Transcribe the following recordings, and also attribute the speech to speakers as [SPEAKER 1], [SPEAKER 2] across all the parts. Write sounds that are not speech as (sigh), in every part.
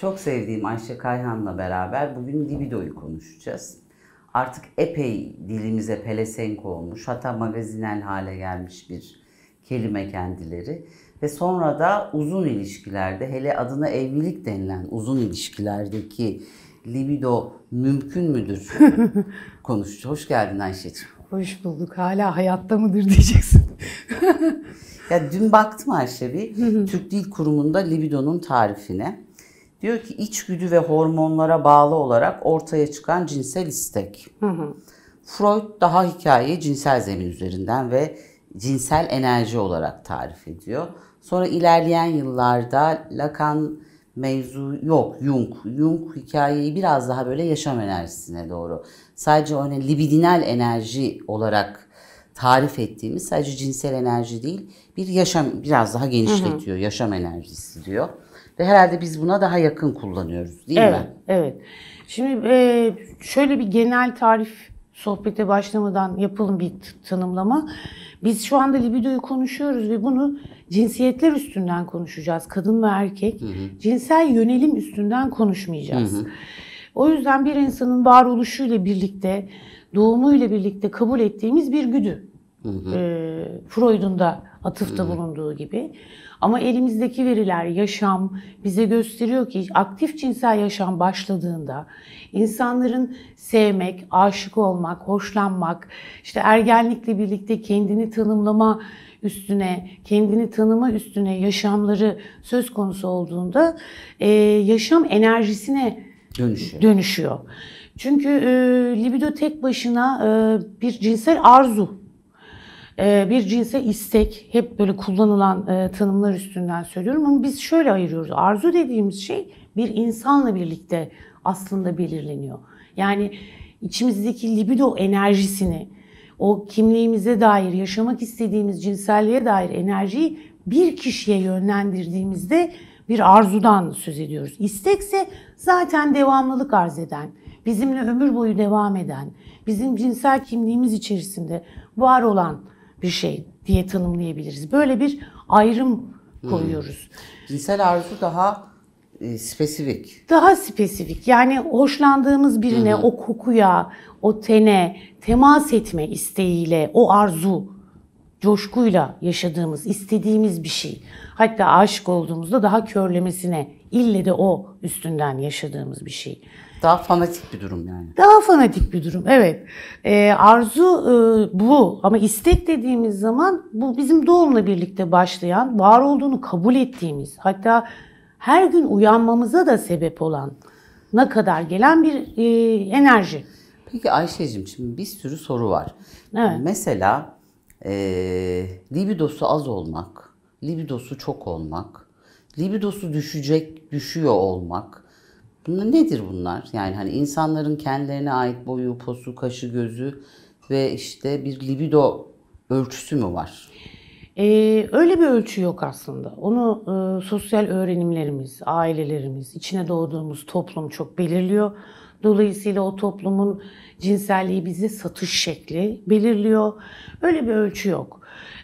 [SPEAKER 1] Çok sevdiğim Ayşe Kayhan'la beraber bugün libidoyu konuşacağız. Artık epey dilimize pelesenk olmuş, hatta magazinel hale gelmiş bir kelime kendileri. Ve sonra da uzun ilişkilerde, hele adına evlilik denilen uzun ilişkilerdeki libido mümkün müdür (laughs) konuşacağız. Hoş geldin Ayşe'ciğim.
[SPEAKER 2] Hoş bulduk. Hala hayatta mıdır
[SPEAKER 1] diyeceksin. ya dün baktım Ayşe bir Türk Dil Kurumu'nda libidonun tarifine. Diyor ki içgüdü ve hormonlara bağlı olarak ortaya çıkan cinsel istek. Hı hı. Freud daha hikayeyi cinsel zemin üzerinden ve cinsel enerji olarak tarif ediyor. Sonra ilerleyen yıllarda Lacan mevzu yok Jung. Jung hikayeyi biraz daha böyle yaşam enerjisine doğru. Sadece öyle hani libidinal enerji olarak tarif ettiğimiz sadece cinsel enerji değil bir yaşam biraz daha genişletiyor. Hı hı. Yaşam enerjisi diyor. Ve herhalde biz buna daha yakın kullanıyoruz değil evet, mi? Evet. Şimdi e,
[SPEAKER 2] şöyle bir genel tarif sohbete başlamadan yapalım bir tanımlama. Biz şu anda libidoyu konuşuyoruz ve bunu cinsiyetler üstünden konuşacağız. Kadın ve erkek. Hı hı. Cinsel yönelim üstünden konuşmayacağız. Hı hı. O yüzden bir insanın varoluşuyla birlikte, doğumuyla birlikte kabul ettiğimiz bir güdü. Hı hı. E, Freud'un da atıfta hı hı. bulunduğu gibi. Ama elimizdeki veriler, yaşam bize gösteriyor ki aktif cinsel yaşam başladığında insanların sevmek, aşık olmak, hoşlanmak, işte ergenlikle birlikte kendini tanımlama üstüne, kendini tanıma üstüne yaşamları söz konusu olduğunda e, yaşam enerjisine dönüşüyor. dönüşüyor. Çünkü e, libido tek başına e, bir cinsel arzu ee, bir cinse istek hep böyle kullanılan e, tanımlar üstünden söylüyorum ama biz şöyle ayırıyoruz. Arzu dediğimiz şey bir insanla birlikte aslında belirleniyor. Yani içimizdeki libido enerjisini, o kimliğimize dair, yaşamak istediğimiz cinselliğe dair enerjiyi bir kişiye yönlendirdiğimizde bir arzudan söz ediyoruz. İstekse zaten devamlılık arz eden, bizimle ömür boyu devam eden, bizim cinsel kimliğimiz içerisinde var olan bir şey diye tanımlayabiliriz. Böyle bir ayrım hmm. koyuyoruz. Hmm. Cinsel arzu daha e, spesifik. Daha spesifik. Yani hoşlandığımız birine, hmm. o kokuya, o tene temas etme isteğiyle, o arzu, coşkuyla yaşadığımız, istediğimiz bir şey. Hatta aşık olduğumuzda daha körlemesine, ille de o üstünden yaşadığımız bir şey. Daha fanatik bir durum yani. Daha fanatik bir durum evet. E, arzu e, bu ama istek dediğimiz zaman bu bizim doğumla birlikte başlayan, var olduğunu kabul ettiğimiz, hatta her gün uyanmamıza da sebep olan ne kadar gelen bir e,
[SPEAKER 1] enerji. Peki Ayşe'cim şimdi bir sürü soru var. Evet. Mesela e, libidosu az olmak, libidosu çok olmak, libidosu düşecek, düşüyor olmak, nedir bunlar? Yani hani insanların kendilerine ait boyu, posu, kaşı, gözü ve işte bir libido ölçüsü mü var? Ee, öyle bir ölçü yok aslında. Onu e, sosyal
[SPEAKER 2] öğrenimlerimiz, ailelerimiz, içine doğduğumuz toplum çok belirliyor. Dolayısıyla o toplumun cinselliği bizi satış şekli belirliyor. Öyle bir ölçü yok.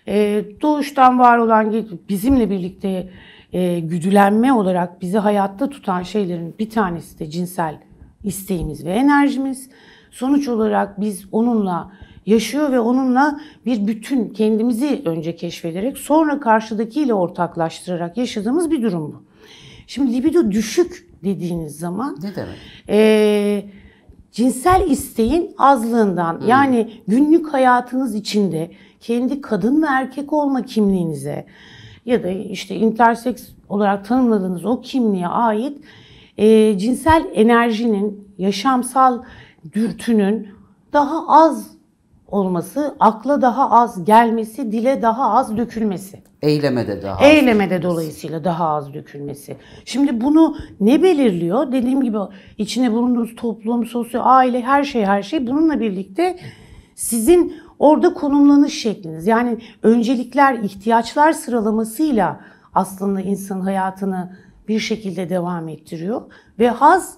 [SPEAKER 2] Ee, doğuştan var olan bizimle birlikte e, güdülenme olarak bizi hayatta tutan şeylerin bir tanesi de cinsel isteğimiz ve enerjimiz. Sonuç olarak biz onunla yaşıyor ve onunla bir bütün kendimizi önce keşfederek sonra karşıdakiyle ortaklaştırarak yaşadığımız bir durum bu. Şimdi libido düşük dediğiniz zaman ne demek? E, cinsel isteğin azlığından hmm. yani günlük hayatınız içinde kendi kadın ve erkek olma kimliğinize, ya da işte interseks olarak tanımladığınız o kimliğe ait e, cinsel enerjinin, yaşamsal dürtünün daha az olması, akla daha az
[SPEAKER 1] gelmesi,
[SPEAKER 2] dile daha az dökülmesi.
[SPEAKER 1] Eylemede daha Eylemede
[SPEAKER 2] dökülmesi. dolayısıyla daha az dökülmesi. Şimdi bunu ne belirliyor? Dediğim gibi içine bulunduğunuz toplum, sosyal, aile, her şey her şey bununla birlikte sizin Orada konumlanış şekliniz yani öncelikler, ihtiyaçlar sıralamasıyla aslında insan hayatını bir şekilde devam ettiriyor. Ve haz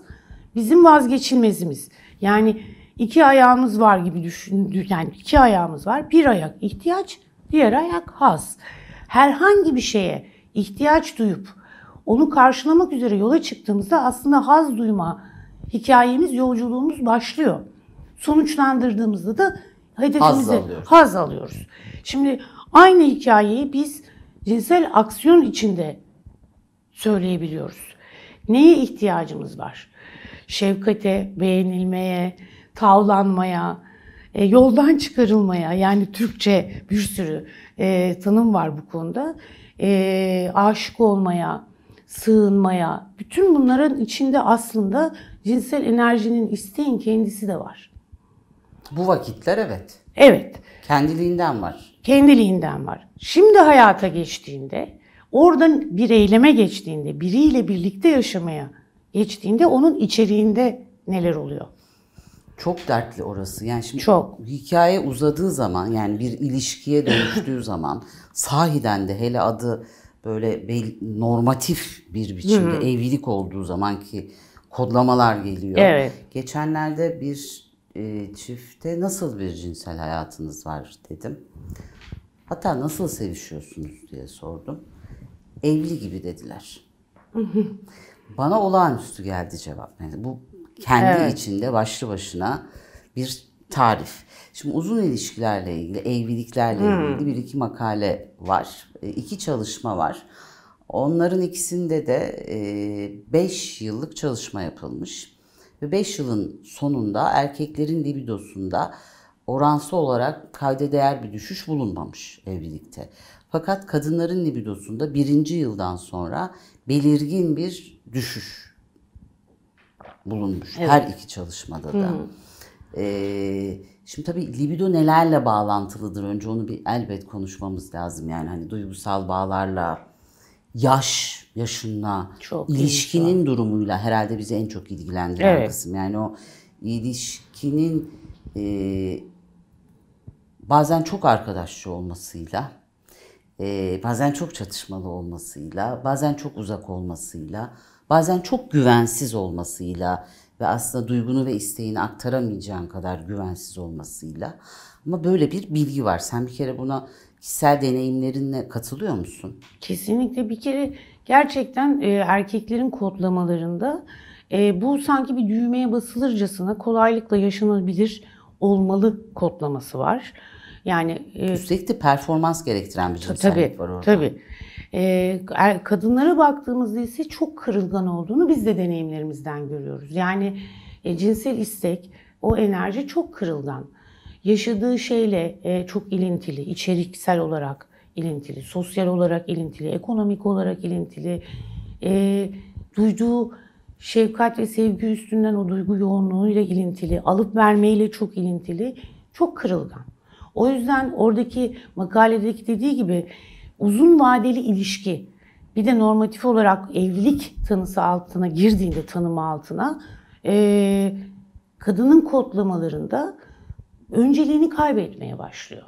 [SPEAKER 2] bizim vazgeçilmezimiz. Yani iki ayağımız var gibi düşündük, Yani iki ayağımız var. Bir ayak ihtiyaç, diğer ayak haz. Herhangi bir şeye ihtiyaç duyup onu karşılamak üzere yola çıktığımızda aslında haz duyma hikayemiz, yolculuğumuz başlıyor. Sonuçlandırdığımızda da hedefimizi haz alıyoruz. Haz alıyoruz. Şimdi aynı hikayeyi biz cinsel aksiyon içinde söyleyebiliyoruz. Neye ihtiyacımız var? Şefkate, beğenilmeye, tavlanmaya, e, yoldan çıkarılmaya yani Türkçe bir sürü e, tanım var bu konuda. E, aşık olmaya, sığınmaya bütün bunların içinde aslında cinsel enerjinin isteğin kendisi de var.
[SPEAKER 1] Bu vakitler evet. Evet. Kendiliğinden var.
[SPEAKER 2] Kendiliğinden var. Şimdi hayata geçtiğinde, oradan bir eyleme geçtiğinde, biriyle birlikte yaşamaya geçtiğinde onun içeriğinde neler oluyor?
[SPEAKER 1] Çok dertli orası. Yani şimdi Çok. hikaye uzadığı zaman yani bir ilişkiye dönüştüğü zaman sahiden de hele adı böyle bel- normatif bir biçimde evlilik olduğu zaman ki kodlamalar geliyor. Evet. Geçenlerde bir e, çifte nasıl bir cinsel hayatınız var dedim. Hatta nasıl sevişiyorsunuz diye sordum. Evli gibi dediler. Bana olağanüstü geldi cevap. Yani bu kendi evet. içinde başlı başına bir tarif. Şimdi uzun ilişkilerle ilgili, evliliklerle hmm. ilgili bir iki makale var. E, iki çalışma var. Onların ikisinde de e, beş yıllık çalışma yapılmış ve 5 yılın sonunda erkeklerin libidosunda oransı olarak kayda değer bir düşüş bulunmamış evlilikte. Fakat kadınların libidosunda birinci yıldan sonra belirgin bir düşüş bulunmuş evet. her iki çalışmada da. Hmm. Ee, şimdi tabii libido nelerle bağlantılıdır önce onu bir elbet konuşmamız lazım yani hani duygusal bağlarla yaş yaşına, çok ilişkinin durumuyla herhalde bizi en çok ilgilendiren evet. kısım. Yani o ilişkinin e, bazen çok arkadaşçı olmasıyla, e, bazen çok çatışmalı olmasıyla, bazen çok uzak olmasıyla, bazen çok güvensiz olmasıyla ve aslında duygunu ve isteğini aktaramayacağın kadar güvensiz olmasıyla. Ama böyle bir bilgi var. Sen bir kere buna kişisel deneyimlerine katılıyor musun? Kesinlikle. Bir kere gerçekten e,
[SPEAKER 2] erkeklerin kodlamalarında e, bu sanki bir düğmeye basılırcasına kolaylıkla yaşanabilir olmalı kodlaması var. Yani e, üstelik de performans gerektiren bir cinsellik tabii, var orada. Tabii. E, er, kadınlara baktığımızda ise çok kırılgan olduğunu biz de deneyimlerimizden görüyoruz. Yani e, cinsel istek, o enerji çok kırılgan yaşadığı şeyle e, çok ilintili, içeriksel olarak ilintili, sosyal olarak ilintili, ekonomik olarak ilintili, e, duyduğu şefkat ve sevgi üstünden o duygu yoğunluğuyla ilintili, alıp vermeyle çok ilintili, çok kırılgan. O yüzden oradaki makaledeki dediği gibi uzun vadeli ilişki, bir de normatif olarak evlilik tanısı altına girdiğinde tanımı altına e, kadının kodlamalarında önceliğini kaybetmeye başlıyor.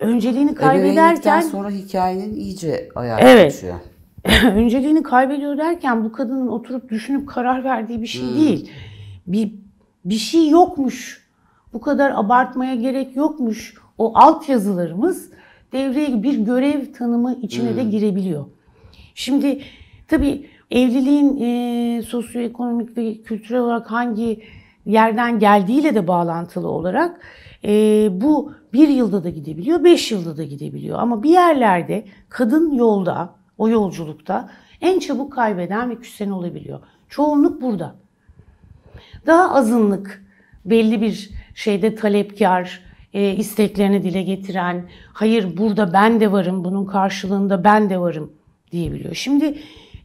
[SPEAKER 2] Önceliğini kaybederken sonra
[SPEAKER 1] hikayenin iyice ayağa evet, kaçıyor.
[SPEAKER 2] (laughs) önceliğini kaybediyor derken bu kadının oturup düşünüp karar verdiği bir şey hmm. değil. Bir bir şey yokmuş. Bu kadar abartmaya gerek yokmuş. O alt yazılarımız devreye bir görev tanımı içine hmm. de girebiliyor. Şimdi tabii Evliliğin e, sosyoekonomik ve kültürel olarak hangi yerden geldiğiyle de bağlantılı olarak e, bu bir yılda da gidebiliyor, beş yılda da gidebiliyor. Ama bir yerlerde kadın yolda, o yolculukta en çabuk kaybeden ve küsen olabiliyor. Çoğunluk burada. Daha azınlık, belli bir şeyde talepkar, e, isteklerini dile getiren, hayır burada ben de varım, bunun karşılığında ben de varım diyebiliyor. Şimdi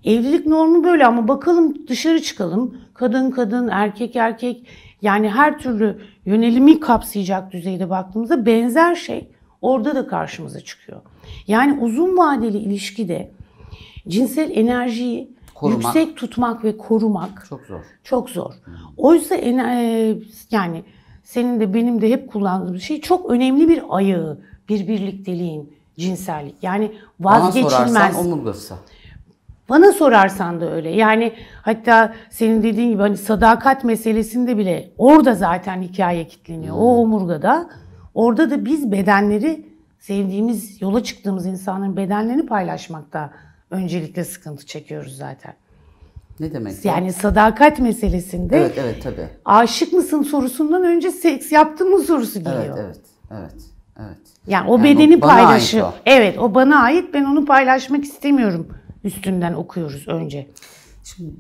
[SPEAKER 2] Evlilik normu böyle ama bakalım dışarı çıkalım. Kadın kadın, erkek erkek yani her türlü yönelimi kapsayacak düzeyde baktığımızda benzer şey orada da karşımıza çıkıyor. Yani uzun vadeli ilişkide cinsel enerjiyi korumak. yüksek tutmak ve korumak çok zor. Çok zor. Oysa e, yani senin de benim de hep kullandığımız şey çok önemli bir ayağı bir birlikteliğin cinsellik. Yani vazgeçilmez. Bana sorarsan omurgası. Bana sorarsan da öyle. Yani hatta senin dediğin gibi hani sadakat meselesinde bile orada zaten hikaye kilitleniyor. O hmm. omurgada. Orada da biz bedenleri sevdiğimiz, yola çıktığımız insanların bedenlerini paylaşmakta öncelikle sıkıntı çekiyoruz zaten.
[SPEAKER 1] Ne demek? Yani o?
[SPEAKER 2] sadakat meselesinde. Evet, evet tabii. Aşık mısın sorusundan önce seks yaptın mı sorusu geliyor.
[SPEAKER 1] Evet, evet. Evet. Evet. Yani o yani bedeni paylaşıyor.
[SPEAKER 2] Evet, o bana ait. Ben onu paylaşmak istemiyorum üstünden okuyoruz önce. Şimdi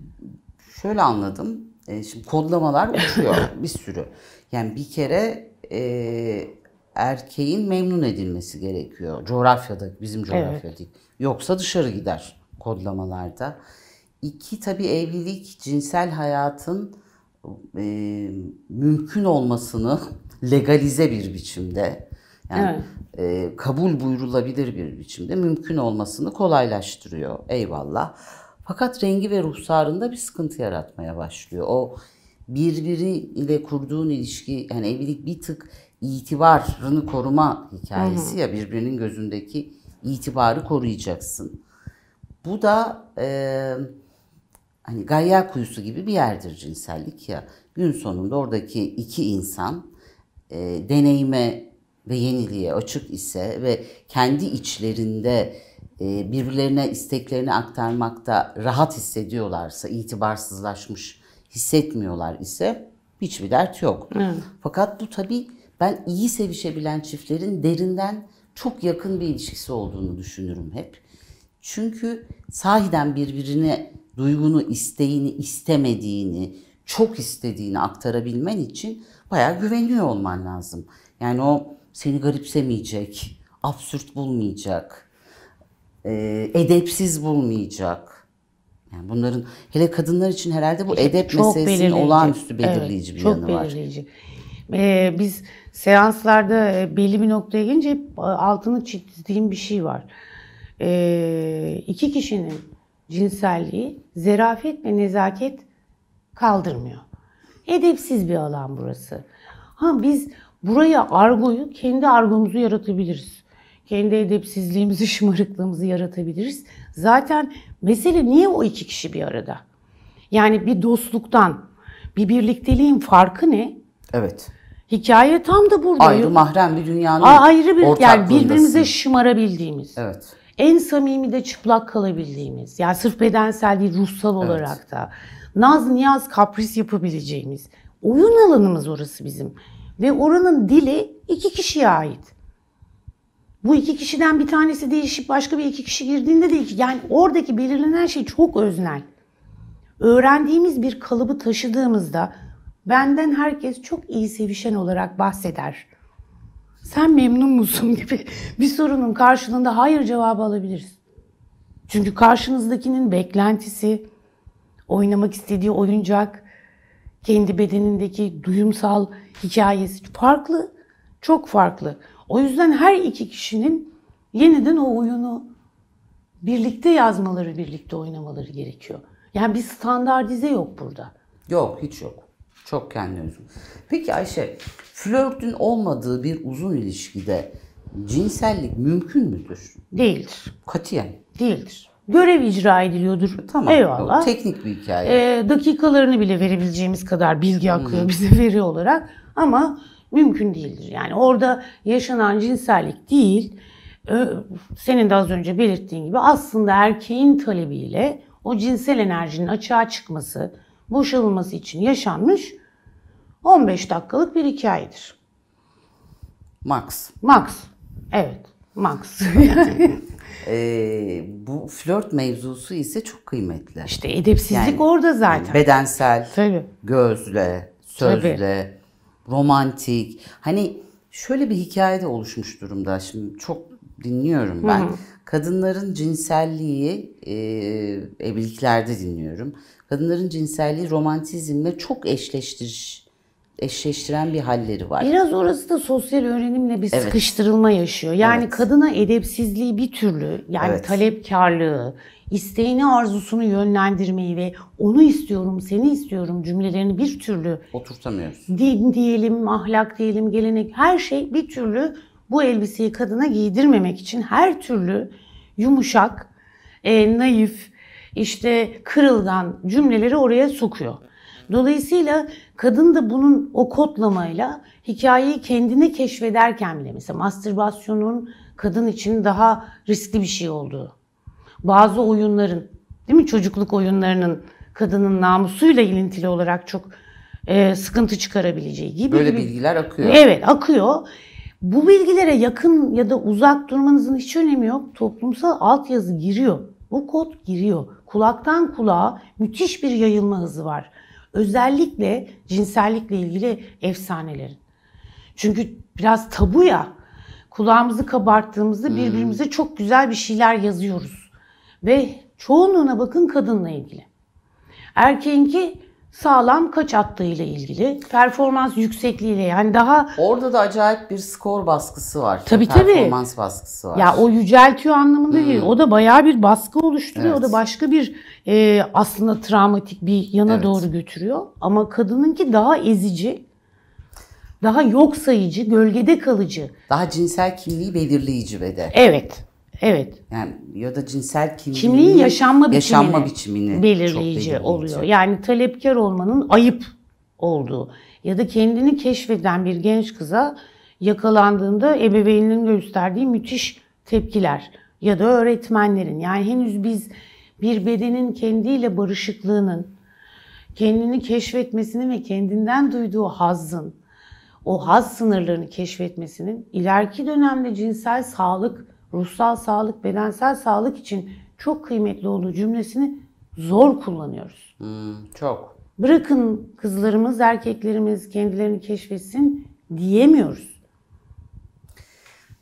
[SPEAKER 1] şöyle anladım. E, şimdi kodlamalar uçuyor (laughs) bir sürü. Yani bir kere e, erkeğin memnun edilmesi gerekiyor. Coğrafyada, bizim coğrafya evet. değil. Yoksa dışarı gider kodlamalarda. İki, tabii evlilik cinsel hayatın e, mümkün olmasını (laughs) legalize bir biçimde yani evet. e, kabul buyurulabilir bir biçimde mümkün olmasını kolaylaştırıyor. Eyvallah. Fakat rengi ve ruhsarında bir sıkıntı yaratmaya başlıyor. O birbiri ile kurduğun ilişki yani evlilik bir tık itibarını koruma hikayesi hı hı. ya birbirinin gözündeki itibarı koruyacaksın. Bu da e, hani gayya kuyusu gibi bir yerdir cinsellik ya. Gün sonunda oradaki iki insan e, deneyime ve yeniliğe açık ise ve kendi içlerinde e, birbirlerine isteklerini aktarmakta rahat hissediyorlarsa, itibarsızlaşmış hissetmiyorlar ise hiçbir dert yok. Evet. Fakat bu tabii ben iyi sevişebilen çiftlerin derinden çok yakın bir ilişkisi olduğunu düşünürüm hep. Çünkü sahiden birbirine duygunu, isteğini, istemediğini, çok istediğini aktarabilmen için bayağı güveniyor olman lazım. Yani o seni garipsemeyecek, absürt bulmayacak, e, edepsiz bulmayacak. Yani bunların hele kadınlar için herhalde bu edep çok meselesinin olağanüstü belirleyici evet, bir çok yanı belirleyici.
[SPEAKER 2] var. Ee, biz seanslarda e, belli bir noktaya gelince hep e, altını çizdiğim bir şey var. Ee, iki kişinin cinselliği zerafet ve nezaket kaldırmıyor. Edepsiz bir alan burası. Ha biz Buraya argoyu, kendi argomuzu yaratabiliriz. Kendi edepsizliğimizi, (laughs) şımarıklığımızı yaratabiliriz. Zaten mesele niye o iki kişi bir arada? Yani bir dostluktan, bir birlikteliğin farkı ne? Evet. Hikaye tam da burada. Ayrı mahrem bir dünyanın Aa, ayrı bir yani birbirimize şımarabildiğimiz. Evet. En samimi de çıplak kalabildiğimiz. Yani sırf bedensel değil ruhsal evet. olarak da. Naz niyaz kapris yapabileceğimiz. Oyun alanımız orası bizim. Ve oranın dili iki kişiye ait. Bu iki kişiden bir tanesi değişip başka bir iki kişi girdiğinde de iki. Yani oradaki belirlenen şey çok öznel. Öğrendiğimiz bir kalıbı taşıdığımızda benden herkes çok iyi sevişen olarak bahseder. Sen memnun musun (laughs) gibi bir sorunun karşılığında hayır cevabı alabiliriz. Çünkü karşınızdakinin beklentisi, oynamak istediği oyuncak, kendi bedenindeki duyumsal hikayesi farklı, çok farklı. O yüzden her iki kişinin yeniden o oyunu birlikte yazmaları, birlikte oynamaları gerekiyor. Yani bir standartize yok
[SPEAKER 1] burada. Yok, hiç yok. Çok kendi özgü. Peki Ayşe, flörtün olmadığı bir uzun ilişkide cinsellik mümkün müdür? Değildir. Katiyen. Değildir
[SPEAKER 2] görev icra ediliyordur. Tamam. Eyvallah. O teknik bir
[SPEAKER 1] hikaye.
[SPEAKER 2] E, dakikalarını bile verebileceğimiz kadar bilgi akıyor hmm. bize (laughs) veri olarak ama mümkün değildir. Yani orada yaşanan cinsellik değil, ee, senin de az önce belirttiğin gibi aslında erkeğin talebiyle o cinsel enerjinin açığa çıkması, boşalılması için yaşanmış 15 dakikalık bir hikayedir.
[SPEAKER 1] Max. Max. Evet. Max. (laughs) Ee, bu flört mevzusu ise çok kıymetli. İşte edepsizlik yani, orada zaten. bedensel, Tabii. gözle, sözle, Tabii. romantik. Hani şöyle bir hikaye de oluşmuş durumda. Şimdi çok dinliyorum ben. Hı hı. Kadınların cinselliği e, evliliklerde dinliyorum. Kadınların cinselliği romantizmle çok eşleştiriş eşleştiren bir halleri var.
[SPEAKER 2] Biraz orası da sosyal öğrenimle bir evet.
[SPEAKER 1] sıkıştırılma yaşıyor. Yani evet. kadına edepsizliği bir türlü yani evet.
[SPEAKER 2] talepkarlığı, isteğini arzusunu yönlendirmeyi ve onu istiyorum, seni istiyorum cümlelerini bir türlü oturtamıyoruz. Din diyelim, ahlak diyelim, gelenek her şey bir türlü bu elbiseyi kadına giydirmemek için her türlü yumuşak, e, naif, işte kırılgan cümleleri oraya sokuyor. Dolayısıyla kadın da bunun o kodlamayla hikayeyi kendine keşfederken bile mesela mastürbasyonun kadın için daha riskli bir şey olduğu. Bazı oyunların, değil mi çocukluk oyunlarının kadının namusuyla ilintili olarak çok e, sıkıntı çıkarabileceği gibi. Böyle bilgiler
[SPEAKER 1] akıyor. Evet
[SPEAKER 2] akıyor. Bu bilgilere yakın ya da uzak durmanızın hiç önemi yok. Toplumsal altyazı giriyor. Bu kod giriyor. Kulaktan kulağa müthiş bir yayılma hızı var. Özellikle cinsellikle ilgili efsanelerin. Çünkü biraz tabu ya. Kulağımızı kabarttığımızda hmm. birbirimize çok güzel bir şeyler yazıyoruz. Ve çoğunluğuna bakın kadınla ilgili. Erkeğinki sağlam kaç attığıyla ilgili, performans yüksekliğiyle yani daha Orada da acayip
[SPEAKER 1] bir skor baskısı var. Tabii performans tabii. Performans baskısı var. Ya o
[SPEAKER 2] yüceltiyor anlamında hmm. değil. O da bayağı bir baskı oluşturuyor. Evet. O da başka bir e, aslında travmatik bir yana evet. doğru götürüyor. Ama kadınınki daha ezici, daha yok sayıcı, gölgede kalıcı.
[SPEAKER 1] Daha cinsel kimliği belirleyici ve de. Evet. Evet. Yani ya da cinsel kimliğin, kimliğin yaşanma, yaşanma biçimini, biçimini belirleyici, oluyor.
[SPEAKER 2] Yani talepkar olmanın ayıp olduğu ya da kendini keşfeden bir genç kıza yakalandığında ebeveyninin gösterdiği müthiş tepkiler ya da öğretmenlerin. Yani henüz biz bir bedenin kendiyle barışıklığının, kendini keşfetmesini ve kendinden duyduğu hazın o haz sınırlarını keşfetmesinin ileriki dönemde cinsel sağlık ruhsal sağlık, bedensel sağlık için çok kıymetli olduğu cümlesini zor kullanıyoruz.
[SPEAKER 1] Hmm, çok.
[SPEAKER 2] Bırakın kızlarımız, erkeklerimiz kendilerini keşfetsin diyemiyoruz.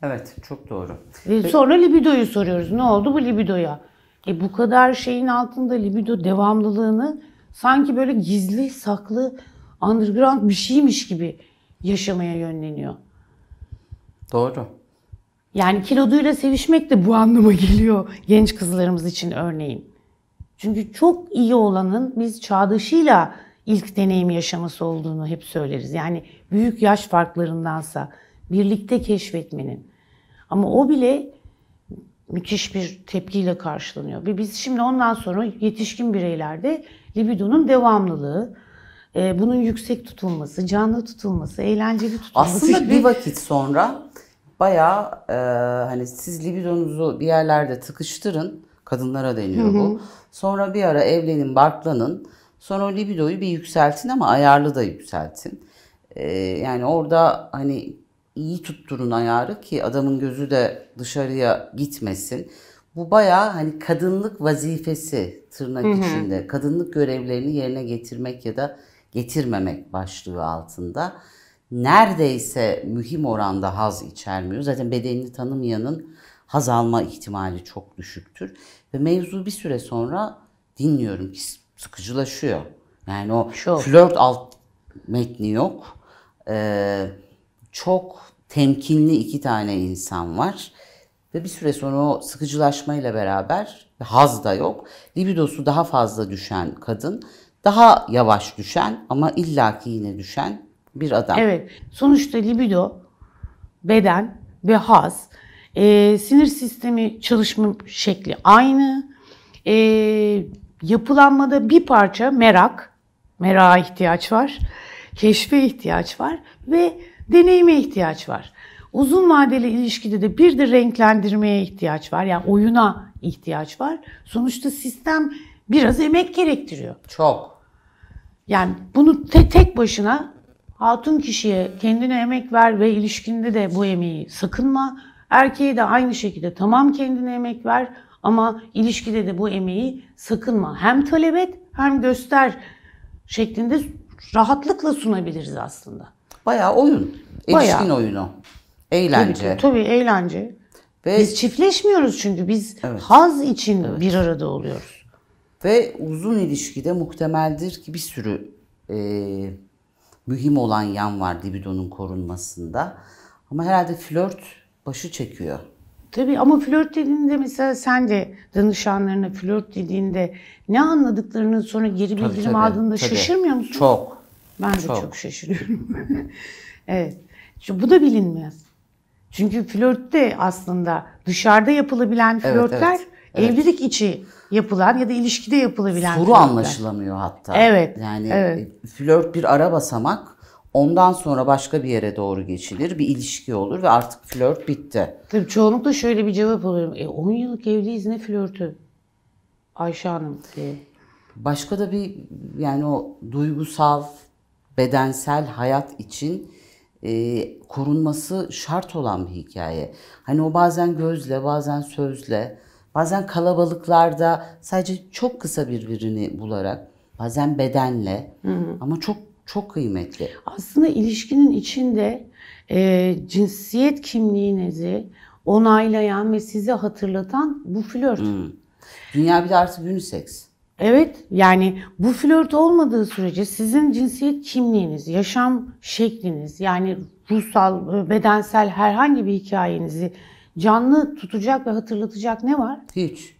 [SPEAKER 1] Evet, çok doğru. Ve
[SPEAKER 2] sonra libidoyu soruyoruz. Ne oldu bu libidoya? E bu kadar şeyin altında libido devamlılığını sanki böyle gizli, saklı, underground bir şeymiş gibi yaşamaya yönleniyor. Doğru. Yani kiloduyla sevişmek de bu anlama geliyor genç kızlarımız için örneğin. Çünkü çok iyi olanın biz çağdaşıyla ilk deneyim yaşaması olduğunu hep söyleriz. Yani büyük yaş farklarındansa birlikte keşfetmenin. Ama o bile müthiş bir tepkiyle karşılanıyor. Ve biz şimdi ondan sonra yetişkin bireylerde libidonun devamlılığı, e, bunun yüksek tutulması, canlı tutulması, eğlenceli
[SPEAKER 1] tutulması. Aslında bir vakit sonra bayağı e, hani siz libidonuzu bir yerlerde tıkıştırın. Kadınlara deniyor hı hı. bu. Sonra bir ara evlenin, barklanın. Sonra o libidoyu bir yükseltin ama ayarlı da yükseltin. E, yani orada hani iyi tutturun ayarı ki adamın gözü de dışarıya gitmesin. Bu bayağı hani kadınlık vazifesi tırnak hı hı. içinde. Kadınlık görevlerini yerine getirmek ya da getirmemek başlığı altında neredeyse mühim oranda haz içermiyor. Zaten bedenini tanımayanın haz alma ihtimali çok düşüktür. Ve mevzu bir süre sonra dinliyorum ki sıkıcılaşıyor. Yani o çok. flört alt metni yok. Ee, çok temkinli iki tane insan var. Ve bir süre sonra o sıkıcılaşmayla beraber haz da yok. Libidosu daha fazla düşen kadın, daha yavaş düşen ama illaki yine düşen bir adam. Evet.
[SPEAKER 2] Sonuçta libido, beden ve haz, e, sinir sistemi çalışma şekli aynı. E, yapılanmada bir parça merak, merağa ihtiyaç var, keşfe ihtiyaç var ve deneyime ihtiyaç var. Uzun vadeli ilişkide de bir de renklendirmeye ihtiyaç var. Yani oyuna ihtiyaç var. Sonuçta sistem biraz emek gerektiriyor. Çok. Yani bunu te tek başına Hatun kişiye kendine emek ver ve ilişkinde de bu emeği sakınma. Erkeğe de aynı şekilde tamam kendine emek ver ama ilişkide de bu emeği sakınma. Hem talep et hem göster şeklinde rahatlıkla sunabiliriz aslında. Bayağı oyun.
[SPEAKER 1] Bayağı. İlişkin oyunu.
[SPEAKER 2] Eğlence. Tabii, tabii
[SPEAKER 1] eğlence. Ve... Biz çiftleşmiyoruz çünkü biz evet. haz için evet. bir arada oluyoruz. Ve uzun ilişkide muhtemeldir ki bir sürü e, mühim olan yan var libidonun korunmasında. Ama herhalde flört başı çekiyor.
[SPEAKER 2] Tabii ama flört dediğinde mesela sen de danışanlarına flört dediğinde ne anladıklarının sonra geri bildirim tabii, aldığında tabii. şaşırmıyor musun? Çok. Ben de çok, çok şaşırıyorum. (laughs) evet. Şu, bu da bilinmez. Çünkü flört de aslında dışarıda yapılabilen flörtler evet, evet. Evet. Evlilik içi yapılan ya da ilişkide yapılabilen Soru flörtler. anlaşılamıyor
[SPEAKER 1] hatta. Evet. Yani evet. E, flört bir ara basamak. Ondan sonra başka bir yere doğru geçilir, bir ilişki olur ve artık flört bitti. Tabii çoğunlukla şöyle bir cevap alıyorum. E 10 yıllık evliyiz ne flörtü? Ayşe Hanım diye. Başka da bir yani o duygusal, bedensel hayat için e, korunması şart olan bir hikaye. Hani o bazen gözle, bazen sözle, bazen kalabalıklarda sadece çok kısa birbirini bularak, bazen bedenle hı hı. ama çok çok kıymetli.
[SPEAKER 2] Aslında ilişkinin içinde e, cinsiyet kimliğinizi onaylayan ve sizi hatırlatan bu flört. Hmm. Dünya bir de artık unisex. Evet yani bu flört olmadığı sürece sizin cinsiyet kimliğiniz, yaşam şekliniz yani ruhsal, bedensel herhangi bir hikayenizi canlı tutacak ve hatırlatacak ne var? Hiç.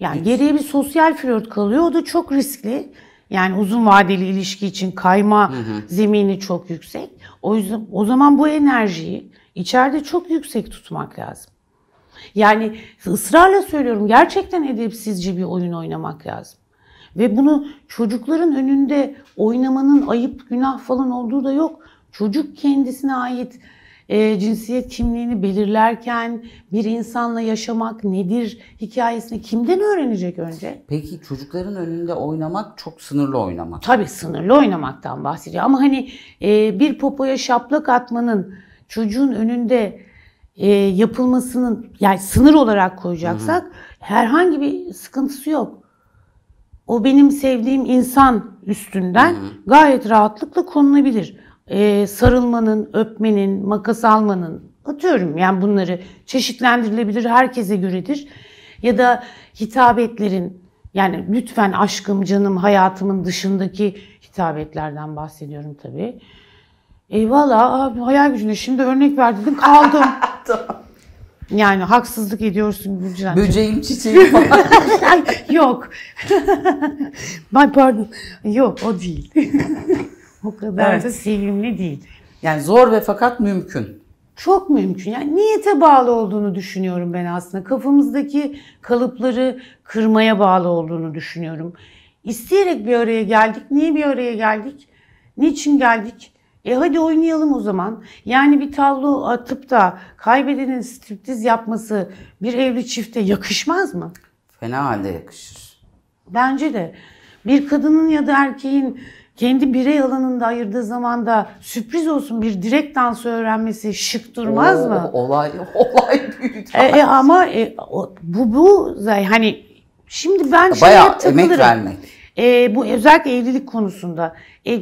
[SPEAKER 2] Yani Hiç. geriye bir sosyal flört kalıyor. O da çok riskli. Yani uzun vadeli ilişki için kayma hı hı. zemini çok yüksek. O yüzden o zaman bu enerjiyi içeride çok yüksek tutmak lazım. Yani ısrarla söylüyorum gerçekten edepsizce bir oyun oynamak lazım. Ve bunu çocukların önünde oynamanın ayıp, günah falan olduğu da yok. Çocuk kendisine ait e, cinsiyet kimliğini belirlerken bir insanla yaşamak nedir hikayesini kimden öğrenecek önce? Peki çocukların önünde oynamak çok sınırlı oynamak. Tabii sınırlı oynamaktan bahsediyor ama hani e, bir popoya şaplak atmanın çocuğun önünde e, yapılmasının yani sınır olarak koyacaksak Hı-hı. herhangi bir sıkıntısı yok o benim sevdiğim insan üstünden Hı-hı. gayet rahatlıkla konulabilir e, sarılmanın, öpmenin, makas almanın atıyorum yani bunları çeşitlendirilebilir herkese göredir. Ya da hitabetlerin yani lütfen aşkım, canım, hayatımın dışındaki hitabetlerden bahsediyorum tabii. E valla abi hayal gücüne şimdi örnek ver dedim kaldım. (laughs) yani haksızlık ediyorsun Gülcan. Böceğim
[SPEAKER 1] çiçeği. (laughs) falan.
[SPEAKER 2] Yok. (laughs) Ay pardon. Yok o değil. O kadar evet. da sevimli değil. Yani zor ve fakat
[SPEAKER 1] mümkün.
[SPEAKER 2] Çok mümkün. Yani niyete bağlı olduğunu düşünüyorum ben aslında. Kafamızdaki kalıpları kırmaya bağlı olduğunu düşünüyorum. İsteyerek bir araya geldik. Niye bir araya geldik? Niçin geldik? E hadi oynayalım o zaman. Yani bir tavlo atıp da kaybedenin striptiz yapması bir evli çifte yakışmaz mı?
[SPEAKER 1] Fena halde yakışır.
[SPEAKER 2] Bence de. Bir kadının ya da erkeğin kendi birey alanında ayırdığı zaman da sürpriz olsun bir direkt dansı öğrenmesi şık durmaz Oo, mı?
[SPEAKER 1] Olay (laughs)
[SPEAKER 2] olay büyük. E, e, ama e, o, bu bu hani şimdi ben Bayağı şeye emek vermek. E, bu özellikle evlilik konusunda e,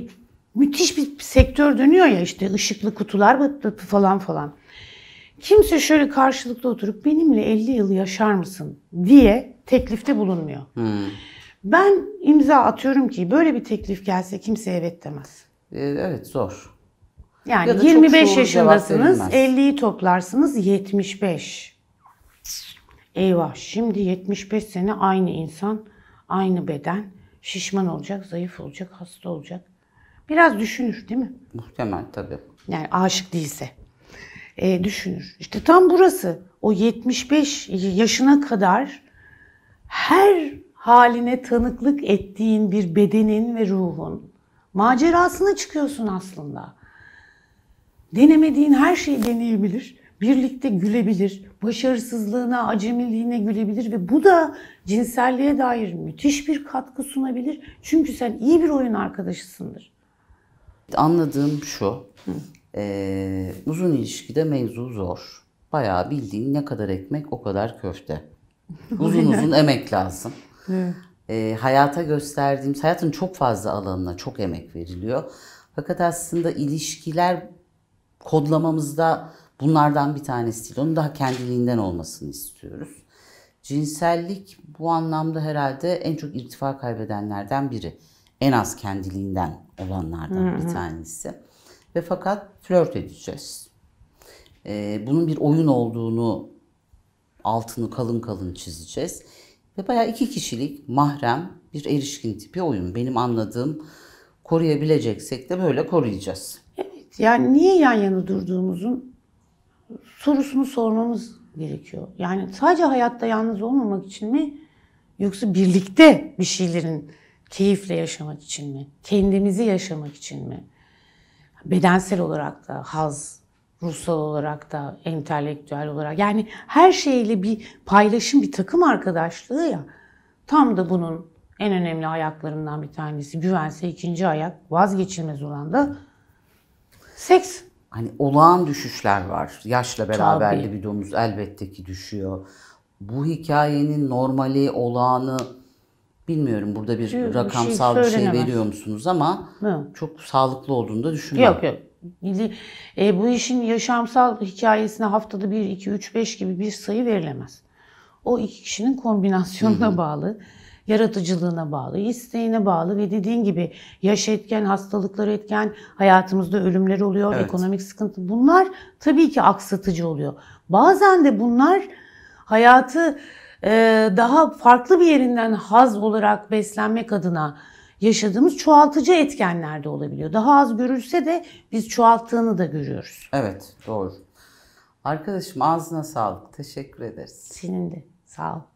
[SPEAKER 2] müthiş bir sektör dönüyor ya işte ışıklı kutular falan falan. Kimse şöyle karşılıklı oturup benimle 50 yıl yaşar mısın diye teklifte bulunmuyor. Hmm. Ben imza atıyorum ki böyle bir teklif gelse kimse evet demez.
[SPEAKER 1] Ee, evet zor. Yani ya 25 yaşındasınız,
[SPEAKER 2] 50'yi toplarsınız 75. Eyvah şimdi 75 sene aynı insan, aynı beden şişman olacak, zayıf olacak, hasta olacak. Biraz düşünür değil mi?
[SPEAKER 1] Muhtemel tabii.
[SPEAKER 2] Yani aşık değilse. E, düşünür. İşte tam burası. O 75 yaşına kadar her haline tanıklık ettiğin bir bedenin ve ruhun macerasına çıkıyorsun aslında. Denemediğin her şey deneyebilir. Birlikte gülebilir. Başarısızlığına, acemiliğine gülebilir ve bu da cinselliğe dair müthiş bir katkı sunabilir. Çünkü sen iyi bir oyun arkadaşısındır.
[SPEAKER 1] Anladığım şu. E, uzun ilişkide mevzu zor. Bayağı bildiğin ne kadar ekmek o kadar köfte.
[SPEAKER 2] (laughs) Uzun uzun emek
[SPEAKER 1] lazım. E, hayata gösterdiğimiz, hayatın çok fazla alanına çok emek veriliyor. Fakat aslında ilişkiler kodlamamızda bunlardan bir tanesi değil. Onun daha kendiliğinden olmasını istiyoruz. Cinsellik bu anlamda herhalde en çok irtifa kaybedenlerden biri. En az kendiliğinden olanlardan Hı-hı. bir tanesi. Ve fakat flört edeceğiz. Ee, bunun bir oyun olduğunu altını kalın kalın çizeceğiz. Ve bayağı iki kişilik mahrem bir erişkin tipi oyun. Benim anladığım koruyabileceksek de böyle koruyacağız.
[SPEAKER 2] Evet yani niye yan yana durduğumuzun sorusunu sormamız gerekiyor. Yani sadece hayatta yalnız olmamak için mi yoksa birlikte bir şeylerin keyifle yaşamak için mi? Kendimizi yaşamak için mi? Bedensel olarak da haz, ruhsal olarak da, entelektüel olarak. Yani her şeyle bir paylaşım, bir takım arkadaşlığı ya. Tam da bunun en önemli ayaklarından bir tanesi. Güvense ikinci ayak, vazgeçilmez olan da
[SPEAKER 1] seks. Hani olağan düşüşler var. Yaşla beraber Tabii. libidomuz elbette ki düşüyor. Bu hikayenin normali, olağanı bilmiyorum burada bir, Bir- bir şey rakamsal bir şey, veriyor musunuz ama Hı. çok sağlıklı olduğunu da düşünmüyorum. Yok yok. E, bu işin
[SPEAKER 2] yaşamsal hikayesine haftada 1, 2, 3, 5 gibi bir sayı verilemez. O iki kişinin kombinasyonuna bağlı, yaratıcılığına bağlı, isteğine bağlı ve dediğin gibi yaş etken, hastalıklar etken, hayatımızda ölümler oluyor, evet. ekonomik sıkıntı. Bunlar tabii ki aksatıcı oluyor. Bazen de bunlar hayatı e, daha farklı bir yerinden haz olarak beslenmek adına yaşadığımız çoğaltıcı etkenler de olabiliyor. Daha az görülse de biz çoğalttığını da görüyoruz.
[SPEAKER 1] Evet, doğru. Arkadaşım ağzına sağlık. Teşekkür ederiz. Senin de. Sağ ol.